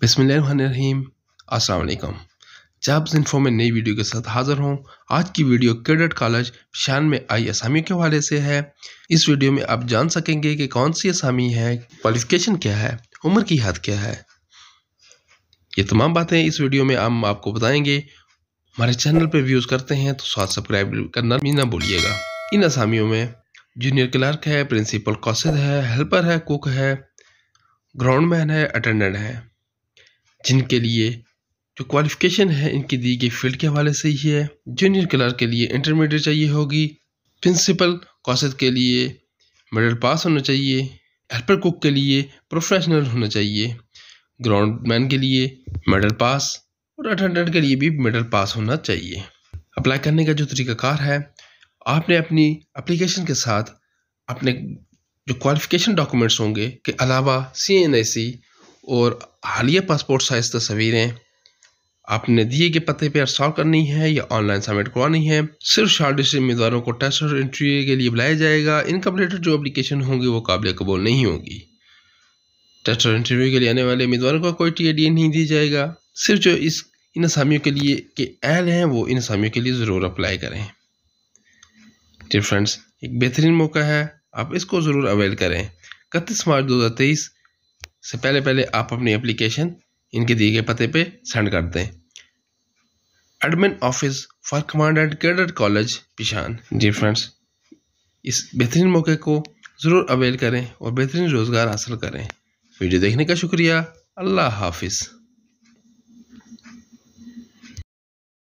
बिसमीम अल्लाम jobs info में नई वीडियो के साथ हाज़िर हूँ आज की वीडियो कैडेट कॉलेज शान में आई असामियों के हवाले से है इस वीडियो में आप जान सकेंगे कि कौन सी असामी है क्वालिफिकेशन क्या है उम्र की हद क्या है ये तमाम बातें इस वीडियो में हम आपको बताएंगे हमारे चैनल पर व्यूज़ करते हैं तो साथ सब्सक्राइब करना भी ना भूलिएगा इन असामियों में जूनियर क्लर्क है प्रिंसिपल कौसद है हेल्पर है कुक है ग्राउंड मैन है अटेंडेंट है जिनके लिए जो क्वालिफ़िकेशन है इनकी दी गई फील्ड के हवाले से ही है जूनियर क्लर्क के लिए इंटरमीडिएट चाहिए होगी प्रिंसिपल कौसद के लिए मिडल पास होना चाहिए हेल्पर कुक के लिए प्रोफेशनल होना चाहिए ग्राउंड मैन के लिए मेडल पास और अटेंडेंट के लिए भी मेडल पास होना चाहिए अप्लाई करने का जो तरीक़ाकार है आपने अपनी अप्लीकेशन के साथ अपने जो क्वालिफ़िकेशन डॉक्यूमेंट्स होंगे के अलावा सी एन आई सी और हालिया पासपोर्ट साइज़ तस्वीरें आपने दिए गए पते पर सॉल्व करनी है या ऑनलाइन सबमिट करवानी है सिर्फ शार्टेज उम्मीदवारों को टेस्ट और इंटरव्यू के लिए बुलाया जाएगा इनकम्प्लीटेड जो अपलिकेशन होंगी वो काबिल कबूल नहीं होगी टेस्ट और इंटरव्यू के लिए आने वाले उम्मीदवारों को कोई टी नहीं दिया जाएगा सिर्फ जो इस इन असामियों के लिए के अहल हैं वो इन असामियों के लिए ज़रूर अप्लाई करें फ्रेंड्स एक बेहतरीन मौका है आप इसको ज़रूर अवेल करें इकतीस मार्च दो हज़ार तेईस से पहले पहले आप अपनी एप्लीकेशन इनके दिए गए पते पे सेंड कर दें admin office for command and cadre college पिशान जी फ्रेंड्स इस बेहतरीन मौके को ज़रूर अवेल करें और बेहतरीन रोज़गार हासिल करें वीडियो देखने का शुक्रिया अल्लाह हाफिज़